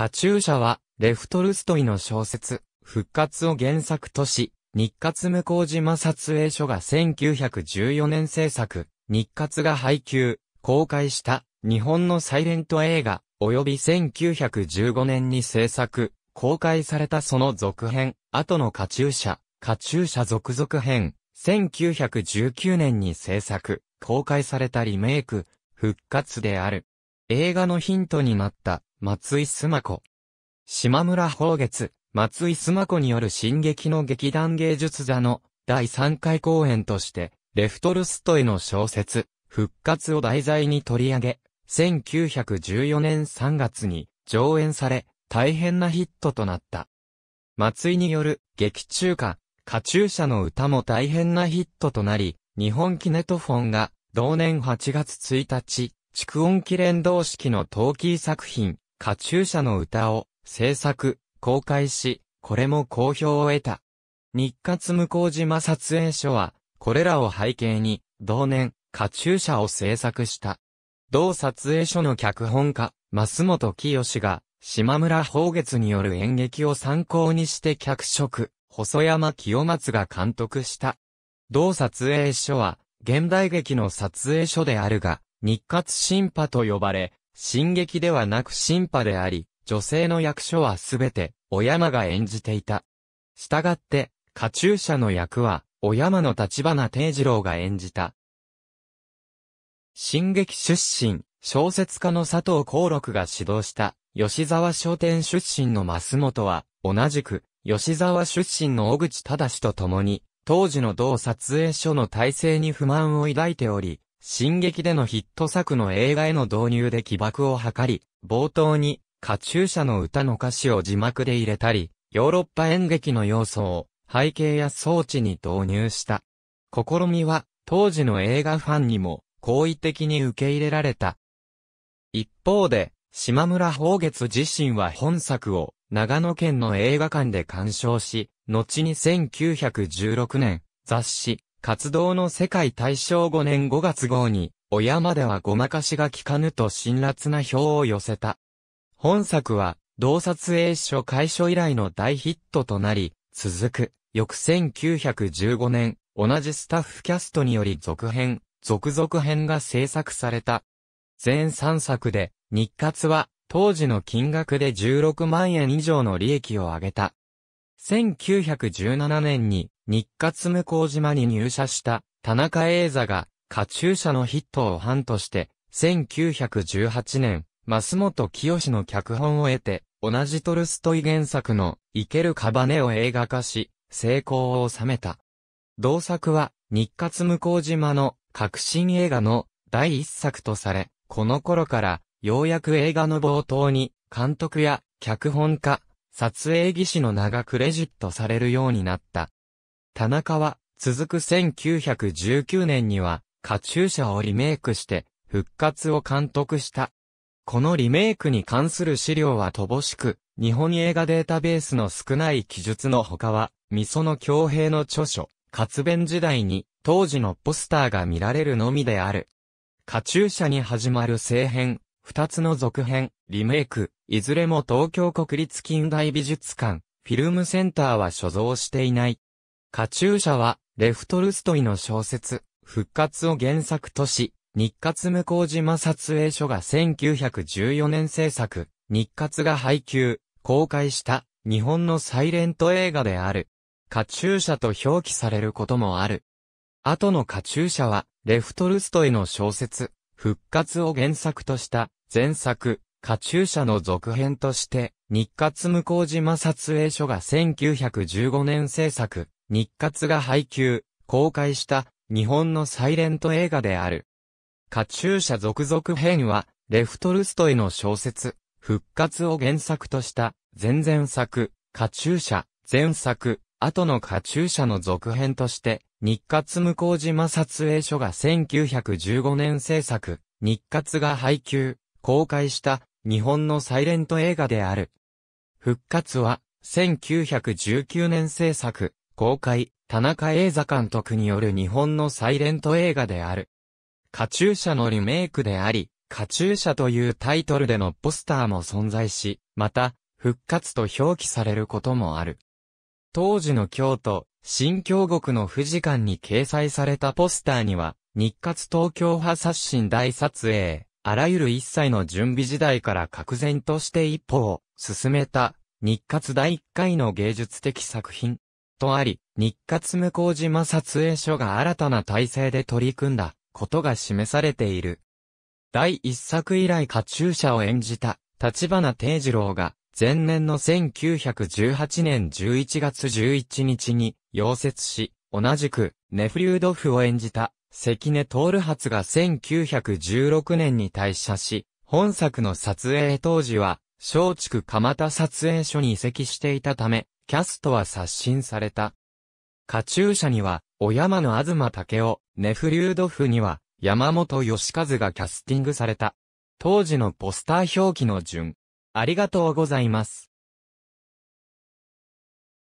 カチューシャは、レフトルストイの小説、復活を原作とし、日活向島撮影所が1914年制作、日活が配給、公開した日本のサイレント映画、及び1915年に制作、公開されたその続編、後のカチューシャ、カチューシャ続々編、1919年に制作、公開されたリメイク、復活である。映画のヒントになった松井須磨子。島村宝月、松井須磨子による進撃の劇団芸術座の第3回公演として、レフトルストへの小説、復活を題材に取り上げ、1914年3月に上演され、大変なヒットとなった。松井による劇中歌、カチューシャの歌も大変なヒットとなり、日本キネトフォンが同年8月1日、蓄音機連動式の陶器作品、カチューシャの歌を制作、公開し、これも好評を得た。日活向島撮影所は、これらを背景に、同年、カチューシャを制作した。同撮影所の脚本家、増本清が、島村宝月による演劇を参考にして脚色、細山清松が監督した。同撮影所は、現代劇の撮影所であるが、日活新派と呼ばれ、進撃ではなく進派であり、女性の役所はすべて、お山が演じていた。したがって、カチューシャの役は、お山の立花定次郎が演じた。進撃出身、小説家の佐藤幸六が指導した、吉沢商店出身の増本は、同じく、吉沢出身の小口正と共に、当時の同撮影所の体制に不満を抱いており、進撃でのヒット作の映画への導入で起爆を図り、冒頭に、カチューシャの歌の歌詞を字幕で入れたり、ヨーロッパ演劇の要素を背景や装置に導入した。試みは、当時の映画ファンにも、好意的に受け入れられた。一方で、島村宝月自身は本作を、長野県の映画館で鑑賞し、後に1916年、雑誌、活動の世界大正5年5月号に、親まではごまかしが効かぬと辛辣な票を寄せた。本作は、同撮影書解消以来の大ヒットとなり、続く、翌1915年、同じスタッフキャストにより続編、続々編が制作された。全3作で、日活は、当時の金額で16万円以上の利益を上げた。1917年に日活向島に入社した田中英座がカチューシャのヒットをンとして、1918年、増本清の脚本を得て、同じトルストイ原作のイケるカバネを映画化し、成功を収めた。同作は日活向島の革新映画の第一作とされ、この頃からようやく映画の冒頭に監督や脚本家、撮影技師の名がクレジットされるようになった。田中は、続く1919年には、カチューシャをリメイクして、復活を監督した。このリメイクに関する資料は乏しく、日本映画データベースの少ない記述の他は、味噌の強兵の著書、活弁時代に、当時のポスターが見られるのみである。カチューシャに始まる政編、二つの続編、リメイク、いずれも東京国立近代美術館、フィルムセンターは所蔵していない。カチューシャは、レフトルストイの小説、復活を原作とし、日活向島撮影所が1914年制作、日活が配給、公開した日本のサイレント映画である。カチューシャと表記されることもある。後のカチューシャは、レフトルストイの小説、復活を原作とした前作、カチューシャの続編として、日活向島撮影所が1915年制作、日活が配給、公開した日本のサイレント映画である。カチューシャ続々編は、レフトルストへの小説、復活を原作とした前々作、カチューシャ、前作、後のカチューシャの続編として、日活向島撮影所が1915年制作、日活が配給、公開した日本のサイレント映画である。復活は、1919年制作、公開、田中映座監督による日本のサイレント映画である。カチューシャのリメイクであり、カチューシャというタイトルでのポスターも存在し、また、復活と表記されることもある。当時の京都、新京国の富士館に掲載されたポスターには、日活東京派刷新大撮影、あらゆる一切の準備時代から格然として一歩を進めた、日活第一回の芸術的作品。とあり、日活向島撮影所が新たな体制で取り組んだことが示されている。第一作以来カチューシャを演じた、立花定次郎が、前年の1918年11月11日に溶接し、同じくネフリュードフを演じた関根徹初が1916年に退社し、本作の撮影当時は松竹蒲田撮影所に移籍していたため、キャストは刷新された。カチューシャには、お山の東武雄、ネフリュードフには、山本義和がキャスティングされた。当時のポスター表記の順、ありがとうございます。